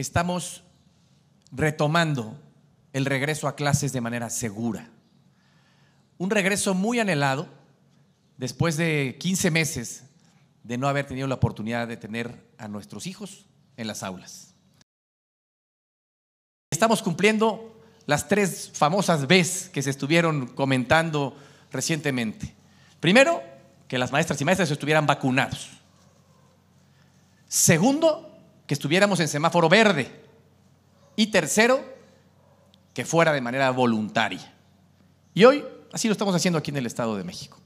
estamos retomando el regreso a clases de manera segura. Un regreso muy anhelado después de 15 meses de no haber tenido la oportunidad de tener a nuestros hijos en las aulas. Estamos cumpliendo las tres famosas Bs que se estuvieron comentando recientemente. Primero, que las maestras y maestras estuvieran vacunados. Segundo, que estuviéramos en semáforo verde. Y tercero, que fuera de manera voluntaria. Y hoy así lo estamos haciendo aquí en el Estado de México.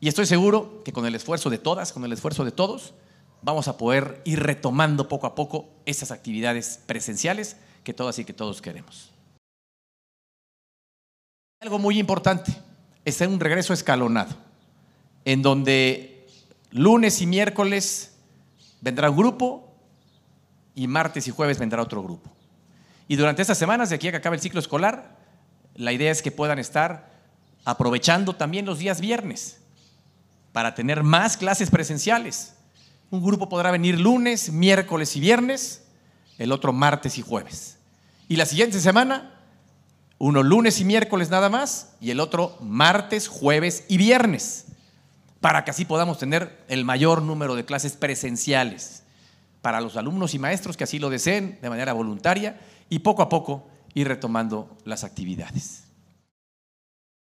Y estoy seguro que con el esfuerzo de todas, con el esfuerzo de todos, vamos a poder ir retomando poco a poco esas actividades presenciales que todas y que todos queremos. Algo muy importante es un regreso escalonado, en donde lunes y miércoles vendrá un grupo, y martes y jueves vendrá otro grupo. Y durante estas semanas, de aquí a que acabe el ciclo escolar, la idea es que puedan estar aprovechando también los días viernes para tener más clases presenciales. Un grupo podrá venir lunes, miércoles y viernes, el otro martes y jueves. Y la siguiente semana, uno lunes y miércoles nada más, y el otro martes, jueves y viernes, para que así podamos tener el mayor número de clases presenciales para los alumnos y maestros que así lo deseen de manera voluntaria y poco a poco ir retomando las actividades.